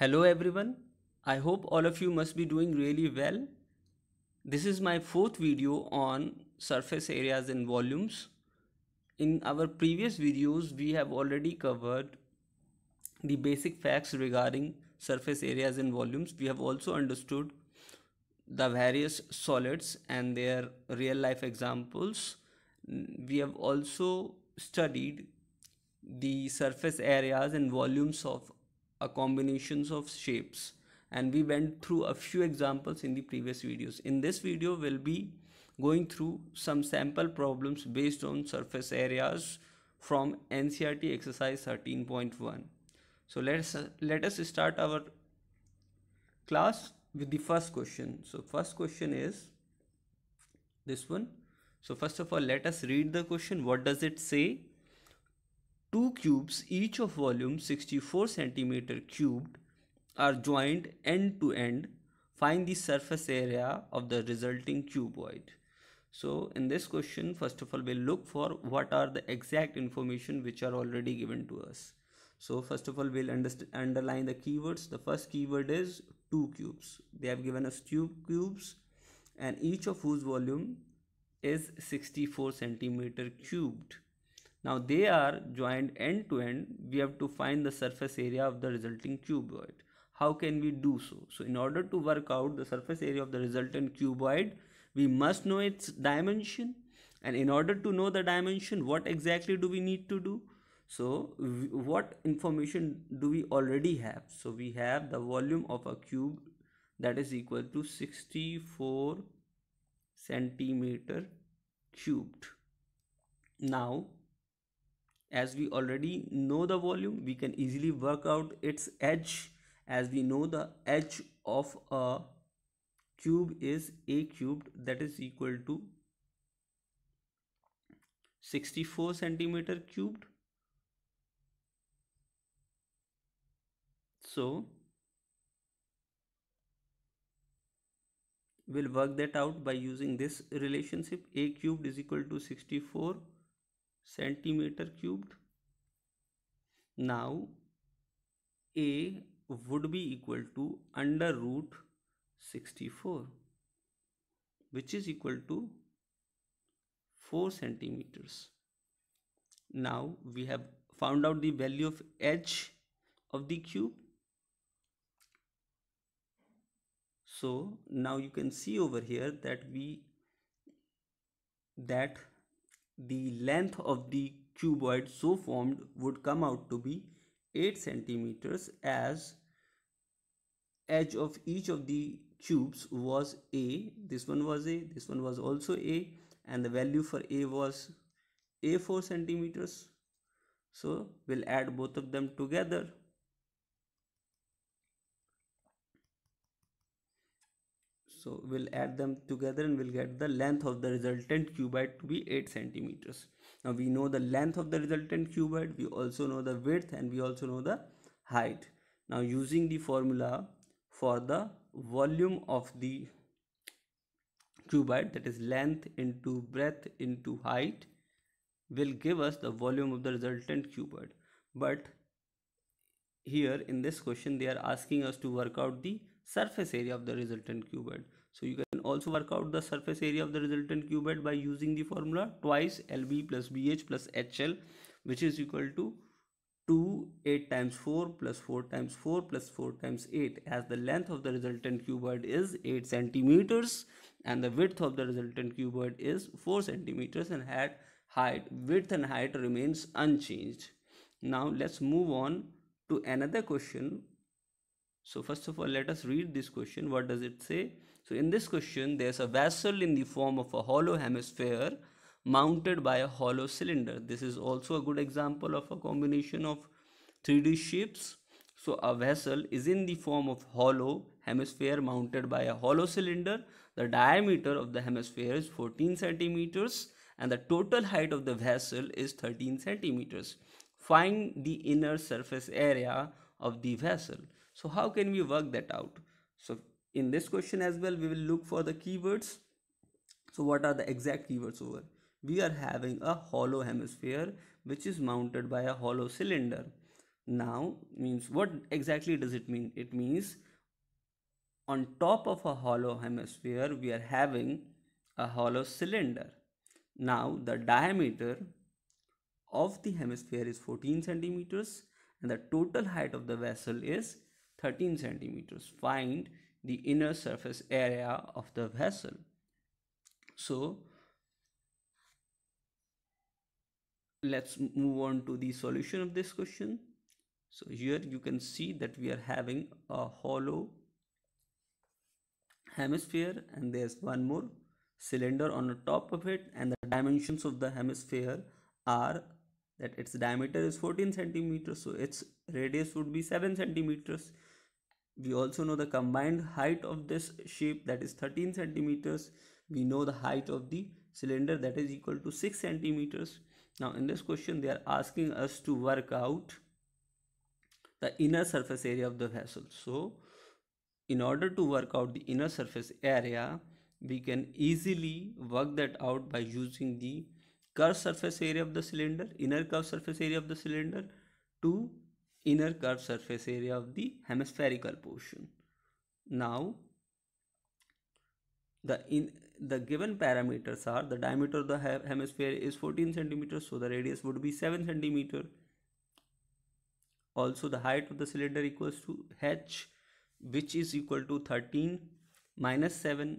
Hello everyone, I hope all of you must be doing really well. This is my fourth video on surface areas and volumes. In our previous videos, we have already covered the basic facts regarding surface areas and volumes. We have also understood the various solids and their real life examples. We have also studied the surface areas and volumes of a combinations of shapes and we went through a few examples in the previous videos in this video we'll be going through some sample problems based on surface areas from NCRT exercise 13.1 so let's let us start our class with the first question so first question is this one so first of all let us read the question what does it say Two cubes, each of volume 64 centimeter cubed, are joined end to end. Find the surface area of the resulting cuboid. So in this question, first of all, we'll look for what are the exact information which are already given to us. So first of all, we'll underline the keywords. The first keyword is two cubes. They have given us two cubes and each of whose volume is 64 centimeter cubed now they are joined end to end. We have to find the surface area of the resulting cuboid. How can we do so? So in order to work out the surface area of the resultant cuboid, we must know its dimension. And in order to know the dimension, what exactly do we need to do? So what information do we already have? So we have the volume of a cube that is equal to 64 centimeter cubed. Now as we already know the volume we can easily work out its edge as we know the edge of a cube is a cubed that is equal to 64 centimeter cubed so we'll work that out by using this relationship a cubed is equal to 64 centimeter cubed now a would be equal to under root 64 which is equal to 4 centimeters now we have found out the value of edge of the cube so now you can see over here that we that the length of the cuboid so formed would come out to be 8 centimeters as edge of each of the cubes was a this one was a this one was also a and the value for a was a 4 centimeters so we'll add both of them together so we'll add them together and we'll get the length of the resultant cuboid to be 8 centimeters now we know the length of the resultant cuboid we also know the width and we also know the height now using the formula for the volume of the cuboid that is length into breadth into height will give us the volume of the resultant cuboid but here in this question they are asking us to work out the surface area of the resultant cuboid so you can also work out the surface area of the resultant cubed by using the formula twice LB plus BH plus HL which is equal to 2 8 times 4 plus 4 times 4 plus 4 times 8 as the length of the resultant cuboid is 8 centimeters and the width of the resultant cuboid is 4 centimeters and height width and height remains unchanged now let's move on to another question so first of all let us read this question what does it say so in this question, there's a vessel in the form of a hollow hemisphere mounted by a hollow cylinder. This is also a good example of a combination of 3D shapes. So a vessel is in the form of hollow hemisphere mounted by a hollow cylinder. The diameter of the hemisphere is 14 centimeters and the total height of the vessel is 13 centimeters. Find the inner surface area of the vessel. So how can we work that out? So in this question as well we will look for the keywords so what are the exact keywords over we are having a hollow hemisphere which is mounted by a hollow cylinder now means what exactly does it mean it means on top of a hollow hemisphere we are having a hollow cylinder now the diameter of the hemisphere is 14 centimeters and the total height of the vessel is 13 centimeters find the inner surface area of the vessel. So let's move on to the solution of this question. So here you can see that we are having a hollow hemisphere and there's one more cylinder on the top of it and the dimensions of the hemisphere are that its diameter is 14 centimeters so its radius would be 7 centimeters we also know the combined height of this shape that is 13 centimeters we know the height of the cylinder that is equal to 6 centimeters now in this question they are asking us to work out the inner surface area of the vessel so in order to work out the inner surface area we can easily work that out by using the curved surface area of the cylinder inner curved surface area of the cylinder to inner curved surface area of the hemispherical portion. Now the in the given parameters are the diameter of the hemisphere is 14 centimeters so the radius would be 7 centimeter also the height of the cylinder equals to h which is equal to 13 minus 7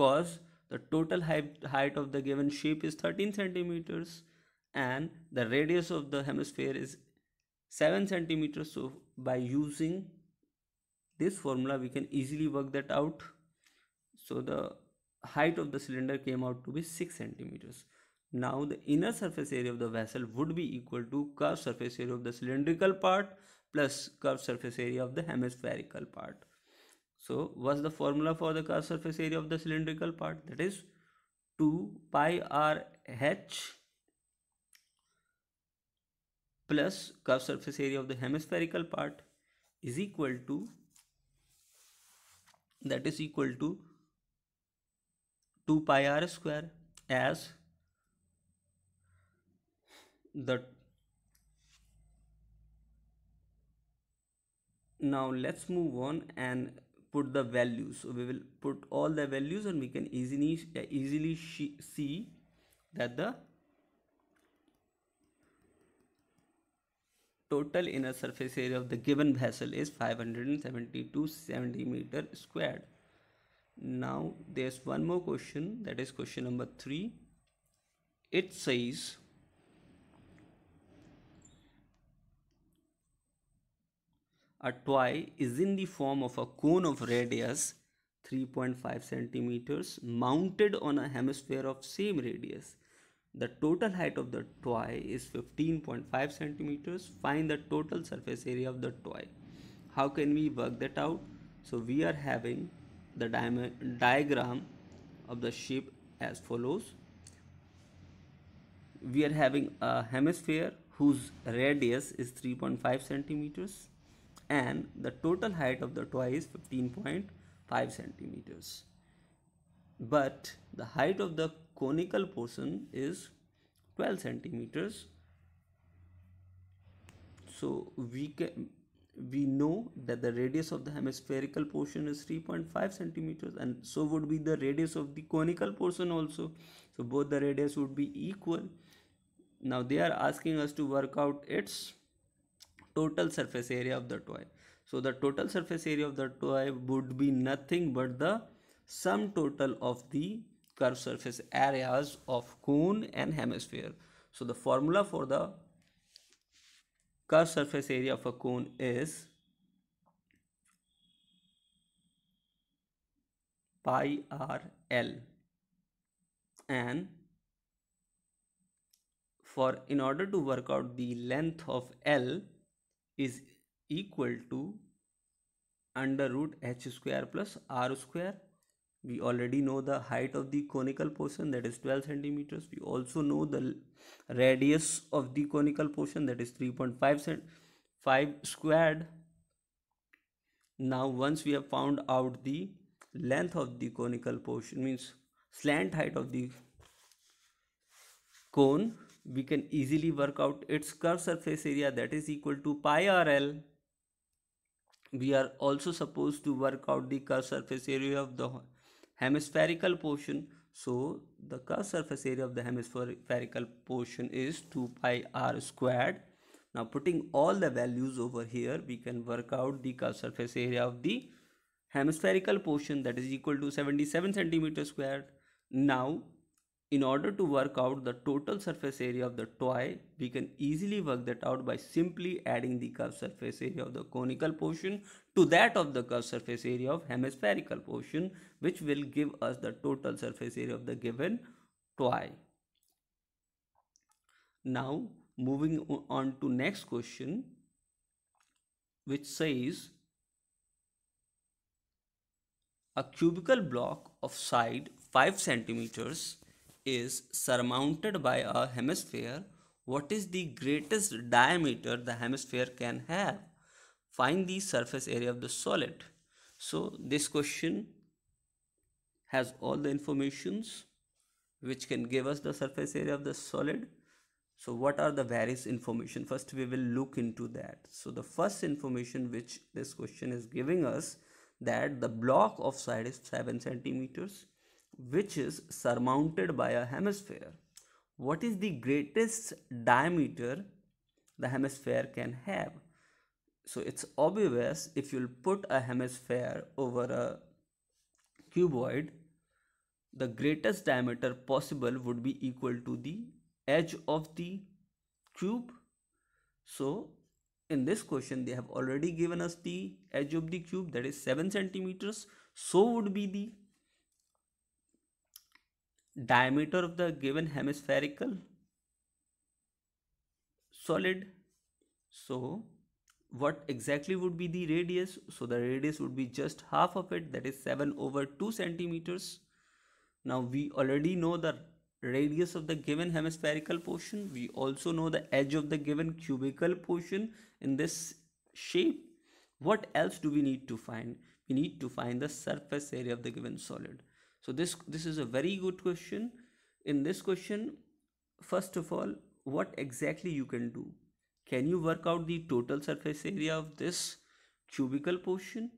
cos the total height, height of the given shape is 13 centimeters and the radius of the hemisphere is 7 centimeters so by using this formula we can easily work that out so the height of the cylinder came out to be 6 centimeters now the inner surface area of the vessel would be equal to curved surface area of the cylindrical part plus curved surface area of the hemispherical part so what's the formula for the curved surface area of the cylindrical part that is 2 pi r h plus curved surface area of the hemispherical part is equal to that is equal to 2 pi r square as the now let's move on and put the values so we will put all the values and we can easily easily see that the total inner surface area of the given vessel is 572 centimeter squared now there's one more question that is question number 3 it says a toy is in the form of a cone of radius 3.5 centimeters mounted on a hemisphere of same radius the total height of the toy is 15.5 centimeters. Find the total surface area of the toy. How can we work that out? So we are having the diagram of the shape as follows. We are having a hemisphere whose radius is 3.5 centimeters and the total height of the toy is 15.5 centimeters but the height of the conical portion is 12 centimeters so we can we know that the radius of the hemispherical portion is 3.5 centimeters and so would be the radius of the conical portion also so both the radius would be equal now they are asking us to work out its total surface area of the toy so the total surface area of the toy would be nothing but the sum total of the curved surface areas of cone and hemisphere. So the formula for the curved surface area of a cone is pi r l and for in order to work out the length of L is equal to under root h square plus r square we already know the height of the conical portion that is 12 centimeters we also know the radius of the conical portion that is 3.5 cent 5 squared now once we have found out the length of the conical portion means slant height of the cone we can easily work out its curved surface area that is equal to pi rl we are also supposed to work out the curved surface area of the hemispherical portion so the curved surface area of the hemispherical portion is 2 pi r squared. Now putting all the values over here, we can work out the curved surface area of the hemispherical portion that is equal to 77 centimeter squared. Now in order to work out the total surface area of the toy, we can easily work that out by simply adding the curved surface area of the conical portion to that of the curved surface area of hemispherical portion, which will give us the total surface area of the given toy. Now, moving on to next question, which says, a cubical block of side 5 centimeters is surmounted by a hemisphere, what is the greatest diameter the hemisphere can have? Find the surface area of the solid. So this question has all the informations which can give us the surface area of the solid. So what are the various information? First we will look into that. So the first information which this question is giving us that the block of side is 7 centimeters which is surmounted by a hemisphere. What is the greatest diameter the hemisphere can have? So it's obvious if you'll put a hemisphere over a cuboid, the greatest diameter possible would be equal to the edge of the cube. So in this question, they have already given us the edge of the cube that is 7 centimeters. So would be the diameter of the given hemispherical solid so what exactly would be the radius so the radius would be just half of it that is 7 over 2 centimeters now we already know the radius of the given hemispherical portion we also know the edge of the given cubical portion in this shape what else do we need to find we need to find the surface area of the given solid so this this is a very good question in this question first of all what exactly you can do can you work out the total surface area of this cubical portion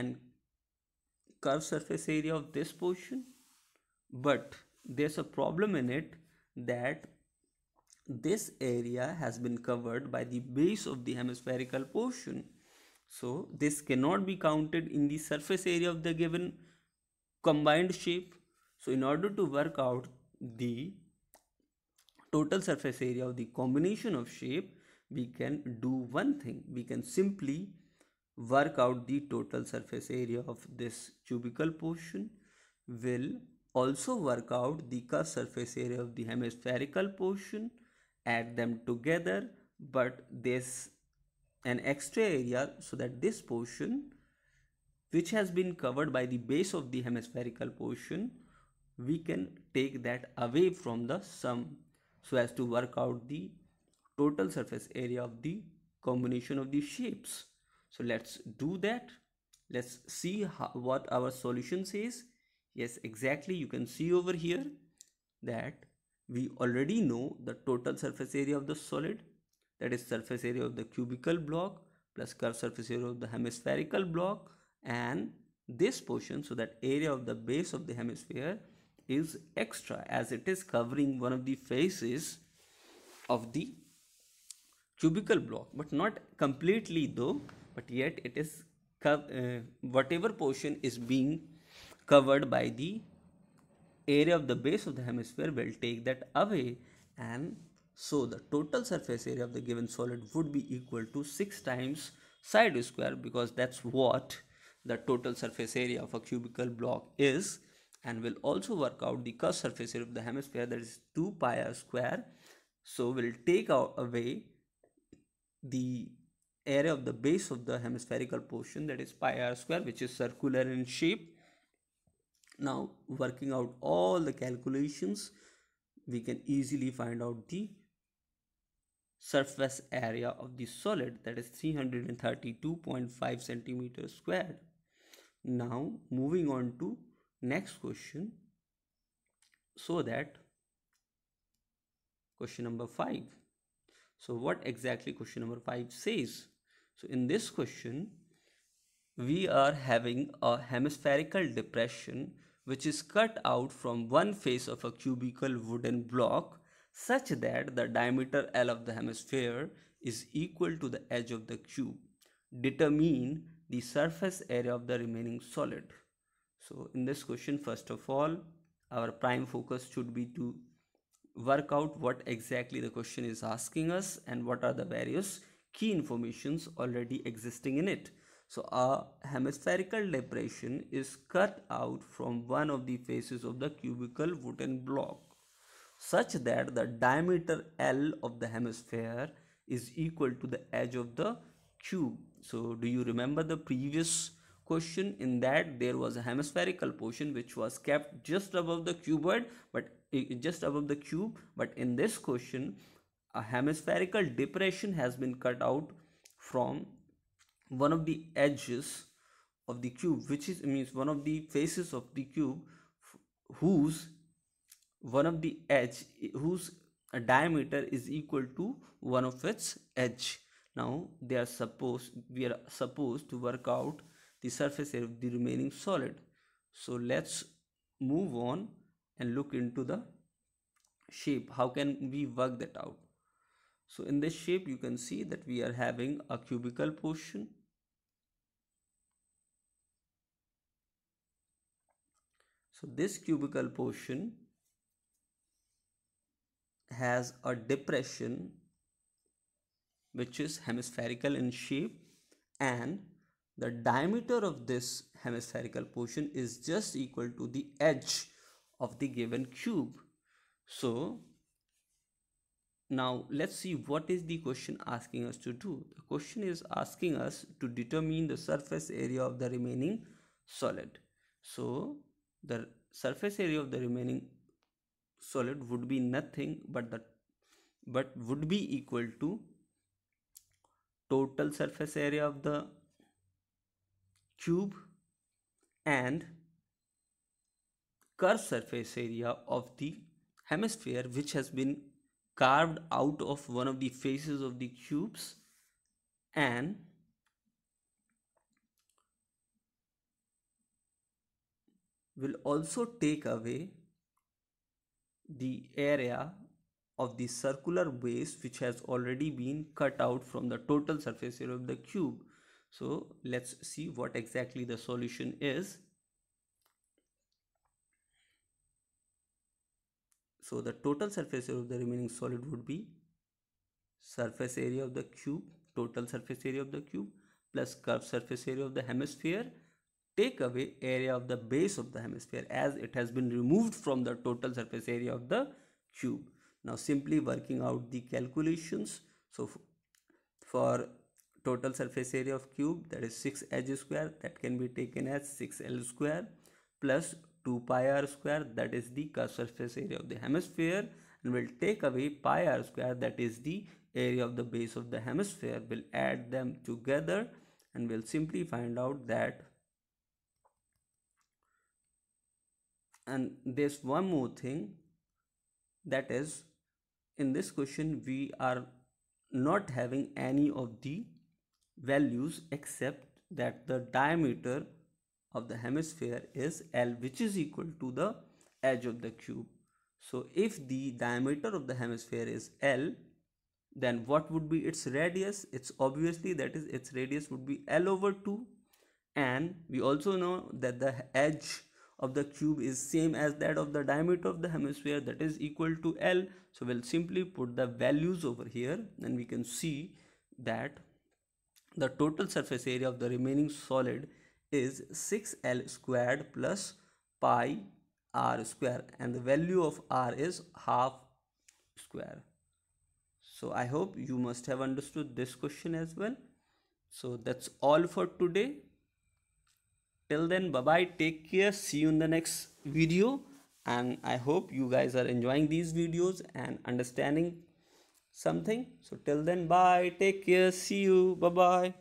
and curved surface area of this portion but there's a problem in it that this area has been covered by the base of the hemispherical portion so this cannot be counted in the surface area of the given combined shape so in order to work out the total surface area of the combination of shape we can do one thing we can simply work out the total surface area of this cubical portion will also work out the curved surface area of the hemispherical portion add them together but this an extra area so that this portion which has been covered by the base of the hemispherical portion we can take that away from the sum so as to work out the total surface area of the combination of the shapes so let's do that let's see how, what our solution says yes exactly you can see over here that we already know the total surface area of the solid that is surface area of the cubical block plus curved surface area of the hemispherical block and this portion so that area of the base of the hemisphere is extra as it is covering one of the faces of the cubical block but not completely though but yet it is uh, whatever portion is being covered by the area of the base of the hemisphere will take that away and so the total surface area of the given solid would be equal to 6 times side square because that's what the total surface area of a cubical block is and we'll also work out the curved surface area of the hemisphere that is 2 pi r square so we'll take out away the area of the base of the hemispherical portion that is pi r square which is circular in shape now working out all the calculations we can easily find out the surface area of the solid that is 332.5 centimeters squared now moving on to next question so that question number 5 so what exactly question number 5 says so in this question we are having a hemispherical depression which is cut out from one face of a cubical wooden block such that the diameter L of the hemisphere is equal to the edge of the cube. Determine the surface area of the remaining solid so in this question first of all our prime focus should be to work out what exactly the question is asking us and what are the various key informations already existing in it so a hemispherical depression is cut out from one of the faces of the cubical wooden block such that the diameter L of the hemisphere is equal to the edge of the cube so do you remember the previous question in that there was a hemispherical portion which was kept just above the cuboid but eh, just above the cube but in this question a hemispherical depression has been cut out from one of the edges of the cube which is means one of the faces of the cube whose one of the edge eh, whose diameter is equal to one of its edge now they are supposed we are supposed to work out the surface area of the remaining solid so let's move on and look into the shape how can we work that out so in this shape you can see that we are having a cubical portion so this cubical portion has a depression which is hemispherical in shape and the diameter of this hemispherical portion is just equal to the edge of the given cube. So now let's see what is the question asking us to do. The question is asking us to determine the surface area of the remaining solid. So the surface area of the remaining solid would be nothing but the but would be equal to total surface area of the cube and curved surface area of the hemisphere which has been carved out of one of the faces of the cubes and will also take away the area of the circular base which has already been cut out from the total surface area of the cube. So let's see what exactly the solution is. So the total surface area of the remaining solid would be surface area of the cube, total surface area of the cube plus curved surface area of the hemisphere take away area of the base of the hemisphere as it has been removed from the total surface area of the cube now simply working out the calculations so for total surface area of cube that is 6 h square that can be taken as 6 l square plus 2 pi r square that is the surface area of the hemisphere and we'll take away pi r square that is the area of the base of the hemisphere we'll add them together and we'll simply find out that and there's one more thing that is in this question we are not having any of the values except that the diameter of the hemisphere is L which is equal to the edge of the cube. So if the diameter of the hemisphere is L then what would be its radius? It's obviously that is its radius would be L over 2 and we also know that the edge of the cube is same as that of the diameter of the hemisphere that is equal to L. So we'll simply put the values over here and we can see that the total surface area of the remaining solid is 6L squared plus pi r square and the value of r is half square. So I hope you must have understood this question as well. So that's all for today till then bye bye take care see you in the next video and i hope you guys are enjoying these videos and understanding something so till then bye take care see you bye bye